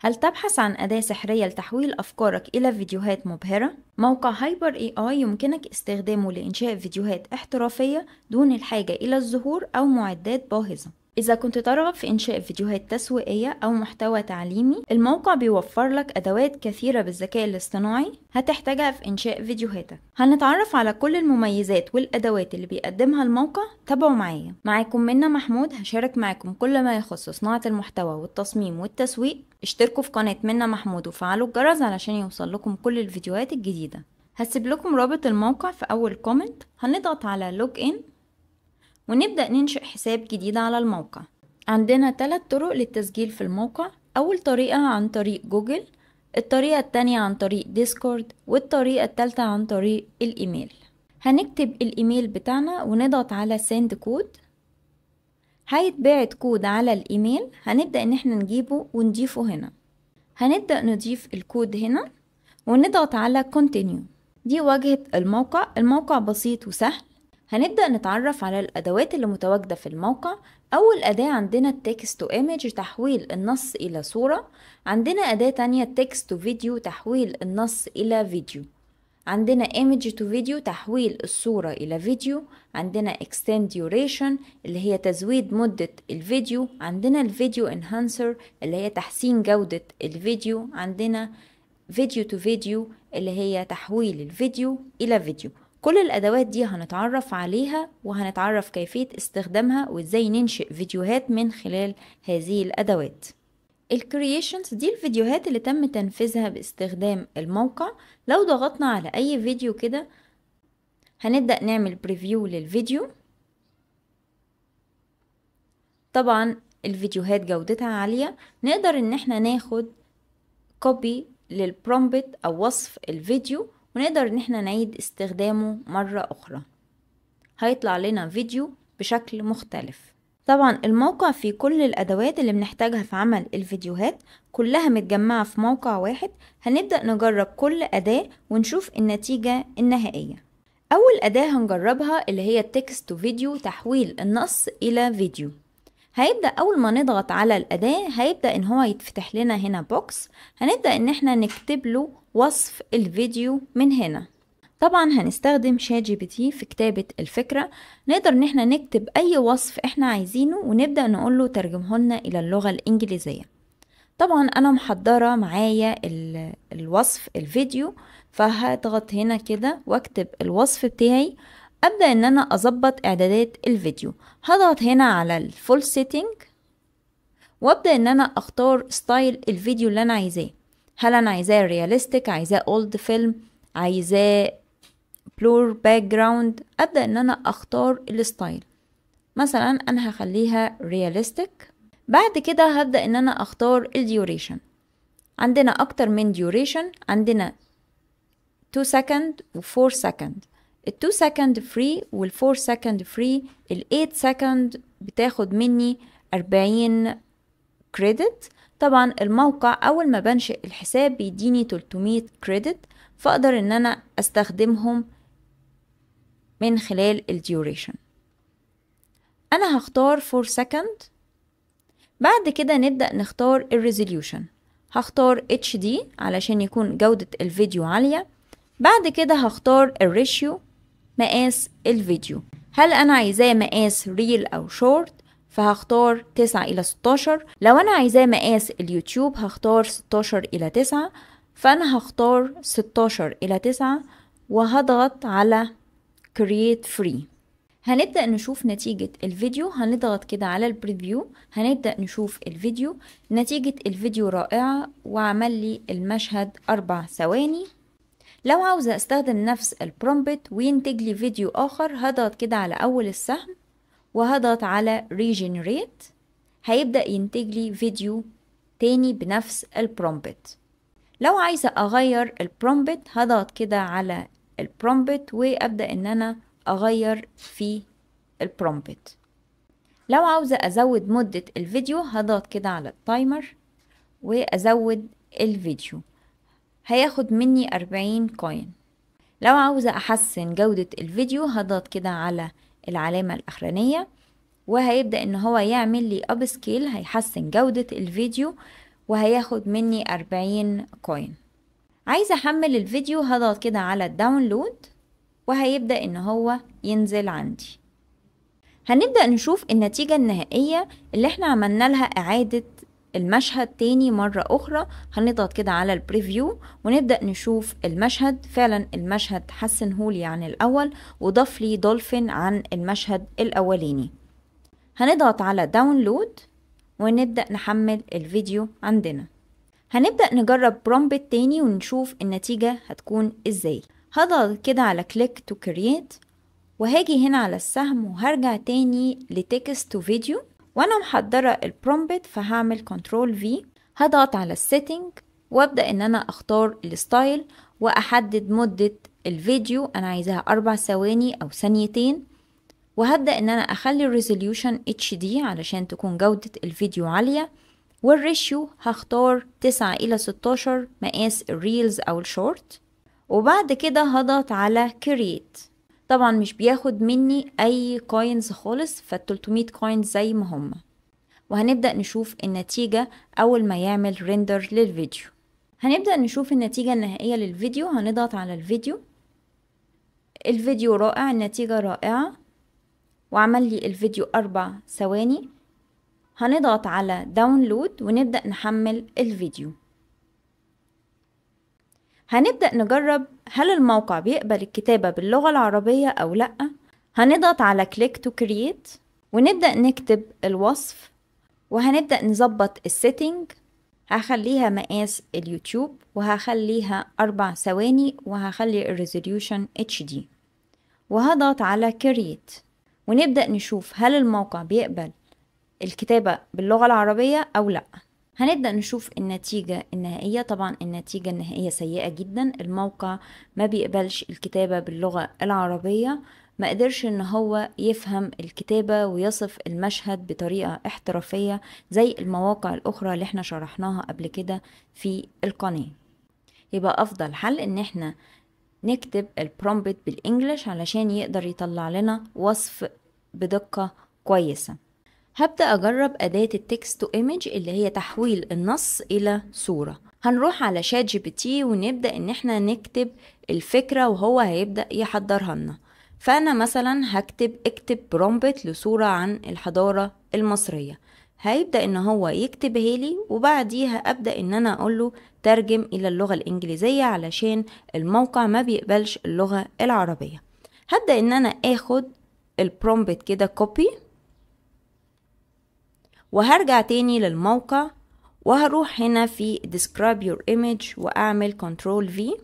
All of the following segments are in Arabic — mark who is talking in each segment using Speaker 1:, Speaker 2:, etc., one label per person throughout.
Speaker 1: هل تبحث عن أداة سحرية لتحويل أفكارك إلى فيديوهات مبهرة؟ موقع هايبر اي اي يمكنك استخدامه لإنشاء فيديوهات احترافية دون الحاجة إلى الظهور أو معدات باهظة إذا كنت ترغب في إنشاء فيديوهات تسويقية أو محتوى تعليمي الموقع بيوفر لك أدوات كثيرة بالذكاء الاصطناعي هتحتاجها في إنشاء فيديوهاتك هنتعرف على كل المميزات والأدوات اللي بيقدمها الموقع تابعوا معايا معاكم منا محمود هشارك معاكم كل ما يخص صناعة المحتوى والتصميم والتسويق اشتركوا في قناة منا محمود وفعلوا الجرس علشان يوصل لكم كل الفيديوهات الجديدة هسيب لكم رابط الموقع في أول كومنت هنضغط على لوج إن ونبدأ ننشئ حساب جديد على الموقع عندنا ثلاث طرق للتسجيل في الموقع أول طريقة عن طريق جوجل الطريقة التانية عن طريق ديسكورد والطريقة التالتة عن طريق الإيميل هنكتب الإيميل بتاعنا ونضغط على سند كود هيتبعت كود على الايميل هنبدأ ان احنا نجيبه ونضيفه هنا هنبدأ نضيف الكود هنا ونضغط على continue دي واجهة الموقع الموقع بسيط وسهل هنبدأ نتعرف على الأدوات اللي متواجدة في الموقع أول أداة عندنا التكست تو ايمج تحويل النص إلى صورة عندنا أداة تانية Text تو فيديو تحويل النص إلى فيديو عندنا image to video تحويل الصورة إلى فيديو عندنا extend duration اللي هي تزويد مدة الفيديو عندنا الفيديو enhancer اللي هي تحسين جودة الفيديو عندنا video to video اللي هي تحويل الفيديو إلى فيديو كل الأدوات دي هنتعرف عليها وهنتعرف كيفية استخدامها وإزاي ننشئ فيديوهات من خلال هذه الأدوات الكرييشنز دي الفيديوهات اللي تم تنفيذها باستخدام الموقع لو ضغطنا على اي فيديو كده هنبدأ نعمل بريفيو للفيديو طبعا الفيديوهات جودتها عالية نقدر ان احنا ناخد كوبي للبرومبت او وصف الفيديو ونقدر ان احنا نعيد استخدامه مرة اخرى هيطلع لنا فيديو بشكل مختلف طبعا الموقع فيه كل الأدوات اللي بنحتاجها في عمل الفيديوهات كلها متجمعة في موقع واحد هنبدأ نجرب كل أداة ونشوف النتيجة النهائية أول أداة هنجربها اللي هي التكست تو فيديو تحويل النص إلى فيديو هيبدأ أول ما نضغط على الأداة هيبدأ إن هو يتفتح لنا هنا بوكس هنبدأ إن احنا نكتب له وصف الفيديو من هنا طبعا هنستخدم شات جي بي تي في كتابة الفكرة نقدر ان احنا نكتب اي وصف احنا عايزينه ونبدأ نقوله ترجمه لنا الى اللغة الانجليزية طبعا انا محضرة معايا الوصف الفيديو فهضغط هنا كده واكتب الوصف بتاعي ابدأ ان انا اظبط اعدادات الفيديو هضغط هنا على الفول سيتنج وابدأ ان انا اختار ستايل الفيديو اللي انا عايزاه هل انا عايزاه رياليستيك عايزاه اولد فيلم عايزاه بلور باك جراوند ابدا ان انا اختار الستايل مثلا انا هخليها رياليستيك بعد كده هبدا ان انا اختار الديوريشن عندنا اكتر من ديوريشن عندنا 2 سكند و 4 سكند ال 2 سكند فري وال 4 سكند فري ال 8 سكند بتاخد مني 40 كريدت طبعا الموقع اول ما بنشئ الحساب بيديني 300 كريدت فاقدر ان انا استخدمهم من خلال ال duration أنا هختار 4 second بعد كده نبدأ نختار ال resolution هختار HD علشان يكون جودة الفيديو عالية بعد كده هختار ال ratio مقاس الفيديو هل أنا عايزاه مقاس ريل أو شورت فهختار 9 إلى 16 لو أنا عايزاه مقاس اليوتيوب هختار 16 إلى 9 فأنا هختار 16 إلى 9 وهضغط على create free هنبدأ نشوف نتيجة الفيديو هنضغط كده على البريفيو هنبدأ نشوف الفيديو نتيجة الفيديو رائعة وعمل لي المشهد أربع ثواني لو عاوزة استخدم نفس البرومبت وينتج لي فيديو آخر هضغط كده على أول السهم وهضغط على regenerate هيبدأ ينتج لي فيديو تاني بنفس البرومبت لو عايزة أغير البرومبت هضغط كده على البرومبت وابدا ان انا اغير في البرومبت لو عاوزه ازود مده الفيديو هضغط كده على التايمر وازود الفيديو هياخد مني 40 كوين لو عاوزه احسن جوده الفيديو هضغط كده على العلامه الاخرانيه وهيبدا ان هو يعمل لي اب سكيل هيحسن جوده الفيديو وهياخد مني 40 كوين عايزه احمل الفيديو هضغط كده على الداونلود وهيبدا ان هو ينزل عندي هنبدا نشوف النتيجه النهائيه اللي احنا عملنا لها اعاده المشهد تاني مرة أخرى هنضغط كده على البريفيو ونبدأ نشوف المشهد فعلا المشهد حسنهولي يعني عن الأول وضاف لي دولفين عن المشهد الأولاني هنضغط على داونلود ونبدأ نحمل الفيديو عندنا هنبدأ نجرب برومبت تاني ونشوف النتيجة هتكون ازاي هضغط كده على كليك تو كرييت وهاجي هنا على السهم وهرجع تاني لتكست تو فيديو وانا محضرة البرومبت فهعمل كنترول في هضغط على السيتنج وابدأ ان انا اختار الستايل واحدد مدة الفيديو انا عايزاها اربع ثواني او ثانيتين وهبدأ ان انا اخلي الريزوليوشن اتش دي علشان تكون جودة الفيديو عالية والريشيو هختار تسعة إلى ستاشر مقاس الريلز أو الشورت وبعد كده هضغط على كرييت طبعا مش بياخد مني أي كوينز خالص فالتلتمية كوينز زي ما هما وهنبدأ نشوف النتيجة أول ما يعمل ريندر للفيديو هنبدأ نشوف النتيجة النهائية للفيديو هنضغط على الفيديو الفيديو رائع النتيجة رائعة وعمل لي الفيديو أربع ثواني هنضغط على داونلود ونبدأ نحمل الفيديو هنبدأ نجرب هل الموقع بيقبل الكتابة باللغة العربية أو لأ هنضغط على click to create ونبدأ نكتب الوصف وهنبدأ نظبط السيتنج هخليها مقاس اليوتيوب وهخليها أربع ثواني وهخلي الريزوليوشن اتش دي وهضغط على كرييت ونبدأ نشوف هل الموقع بيقبل الكتابة باللغة العربية أو لأ هنبدأ نشوف النتيجة النهائية طبعا النتيجة النهائية سيئة جدا الموقع ما بيقبلش الكتابة باللغة العربية ما قدرش ان هو يفهم الكتابة ويصف المشهد بطريقة احترافية زي المواقع الاخرى اللي احنا شرحناها قبل كده في القناة يبقى افضل حل ان احنا نكتب البرومبت بالانجلش علشان يقدر يطلع لنا وصف بدقة كويسة هبدأ أجرب أداة التكست تو ايمج اللي هي تحويل النص إلى صورة هنروح على شات جي بي تي ونبدأ إن احنا نكتب الفكرة وهو هيبدأ يحضرها لنا فأنا مثلا هكتب اكتب برومبت لصورة عن الحضارة المصرية هيبدأ إن هو يكتب هيلي وبعديها أبدأ إن أنا أقوله ترجم إلى اللغة الإنجليزية علشان الموقع ما بيقبلش اللغة العربية هبدأ إن أنا آخد البرومبت كده كوبي وهرجع تاني للموقع وهروح هنا في describe your image واعمل control V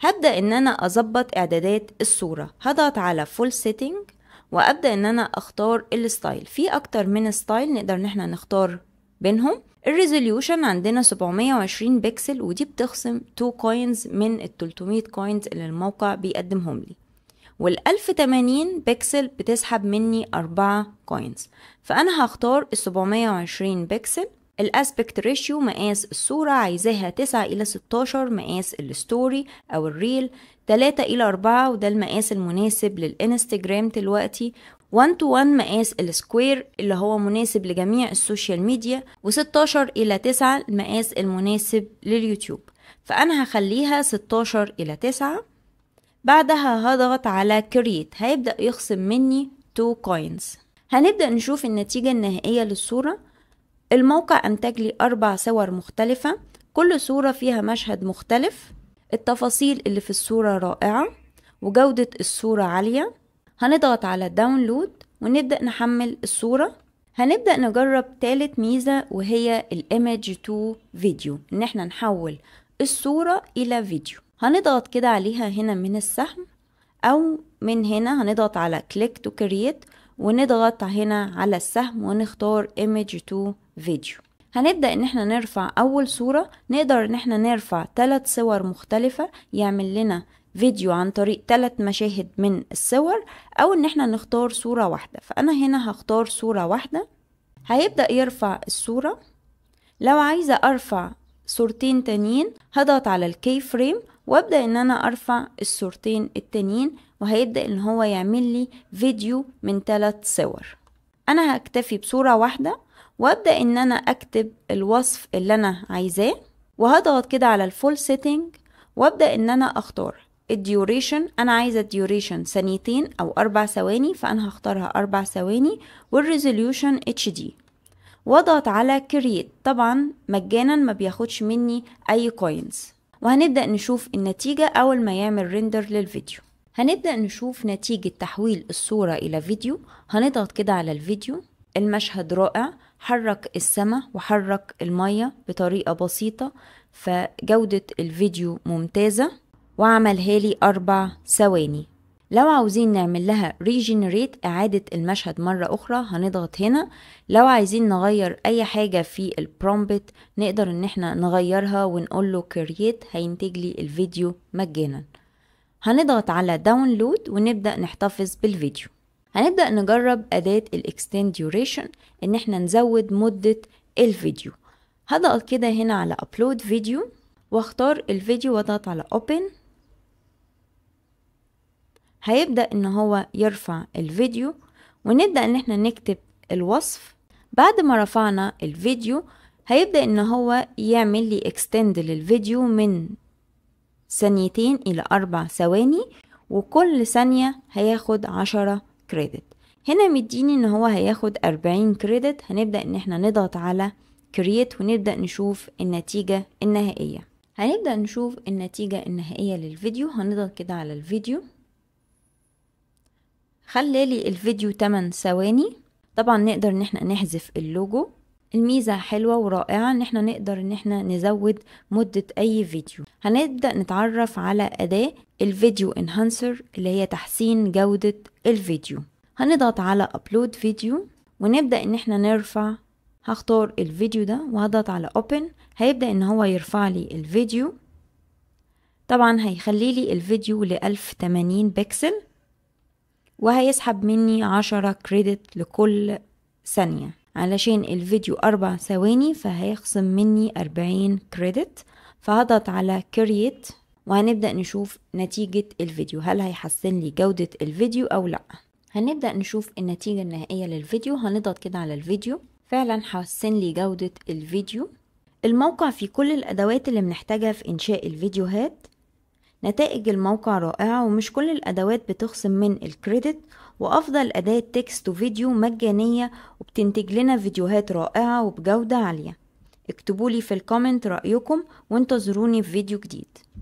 Speaker 1: هبدأ ان انا اظبط اعدادات الصورة هضغط على full setting وابدأ ان انا اختار الستايل في اكتر من ستايل نقدر ان احنا نختار بينهم الريزوليوشن عندنا 720 بكسل ودي بتخصم 2 كوينز من ال 300 كوينز اللي الموقع بيقدمهم لي وال1080 بكسل بتسحب مني 4 كوينز فأنا هختار ال720 بكسل الاسبكت ريشيو مقاس الصورة عايزاها 9 إلى 16 مقاس الستوري أو الريل 3 إلى 4 وده المقاس المناسب للإنستجرام دلوقتي 1 to 1 مقاس السكوير اللي هو مناسب لجميع السوشيال ميديا و16 إلى 9 المقاس المناسب لليوتيوب فأنا هخليها 16 إلى 9 بعدها هضغط على create هيبدأ يخصم مني 2 coins هنبدأ نشوف النتيجة النهائية للصورة الموقع أنتج لي أربع صور مختلفة كل صورة فيها مشهد مختلف التفاصيل اللي في الصورة رائعة وجودة الصورة عالية هنضغط على داونلود ونبدأ نحمل الصورة هنبدأ نجرب تالت ميزة وهي Image تو فيديو إن إحنا نحول الصورة إلى فيديو هنضغط كده عليها هنا من السهم او من هنا هنضغط على click to create ونضغط هنا على السهم ونختار image to video هنبدأ ان احنا نرفع اول صورة نقدر ان احنا نرفع ثلاث صور مختلفة يعمل لنا فيديو عن طريق ثلاث مشاهد من الصور او ان احنا نختار صورة واحدة فانا هنا هختار صورة واحدة هيبدأ يرفع الصورة لو عايزة ارفع صورتين تانيين هضغط على الكي فريم وابدا ان انا ارفع الصورتين التانيين وهيبدا ان هو يعمل لي فيديو من ثلاث صور انا هكتفي بصوره واحده وابدا ان انا اكتب الوصف اللي انا عايزاه وهضغط كده على الفول سيتنج وابدا ان انا اختار الديوريشن انا عايزه الديوريشن ثانيتين او اربع ثواني فانا هختارها اربع ثواني والريزوليوشن اتش دي واضغط على كرييت طبعا مجانا ما بياخدش مني اي كوينز وهنبدأ نشوف النتيجة أول ما يعمل ريندر للفيديو هنبدأ نشوف نتيجة تحويل الصورة إلى فيديو هنضغط كده على الفيديو المشهد رائع حرك السماء وحرك المية بطريقة بسيطة فجودة الفيديو ممتازة وعمل هالي أربع ثواني لو عاوزين نعمل لها ريجنريت إعادة المشهد مرة أخرى هنضغط هنا لو عايزين نغير أي حاجة في البرومبت نقدر إن احنا نغيرها ونقول له كرييت هينتج لي الفيديو مجانا هنضغط على داونلود ونبدأ نحتفظ بالفيديو هنبدأ نجرب أداة الاكستند ديوريشن إن احنا نزود مدة الفيديو هضغط كده هنا على أبلود فيديو واختار الفيديو واضغط على اوبن هيبدأ ان هو يرفع الفيديو ونبدأ ان احنا نكتب الوصف بعد ما رفعنا الفيديو هيبدأ ان هو يعمل لي اكستند للفيديو من ثانيتين الى اربع ثواني وكل ثانية هياخد عشرة كريدت هنا مديني ان هو هياخد اربعين كريدت هنبدأ ان احنا نضغط على كرييت ونبدأ نشوف النتيجة النهائية هنبدأ نشوف النتيجة النهائية للفيديو هنضغط كده على الفيديو خلى لي الفيديو 8 ثواني طبعا نقدر ان احنا نحذف اللوجو الميزة حلوة ورائعة ان احنا نقدر ان احنا نزود مدة اي فيديو هنبدأ نتعرف على اداة الفيديو انهانسر اللي هي تحسين جودة الفيديو هنضغط على ابلود فيديو ونبدأ ان احنا نرفع هختار الفيديو ده وهضغط على open هيبدأ ان هو يرفع لي الفيديو طبعا هيخلي لي الفيديو ل 1080 بكسل وهيسحب مني عشرة كريدت لكل ثانية علشان الفيديو أربع ثواني فهيخصم مني أربعين كريدت فهضغط على كرييت وهنبدأ نشوف نتيجة الفيديو هل هيحسن لي جودة الفيديو أو لأ هنبدأ نشوف النتيجة النهائية للفيديو هنضغط كده على الفيديو فعلا حسن لي جودة الفيديو الموقع فيه كل الأدوات اللي بنحتاجها في إنشاء الفيديوهات نتائج الموقع رائعة ومش كل الأدوات بتخصم من الكريدت وأفضل أداة تكست وفيديو مجانية وبتنتج لنا فيديوهات رائعة وبجودة عالية اكتبولي في الكومنت رأيكم وانتظروني في فيديو جديد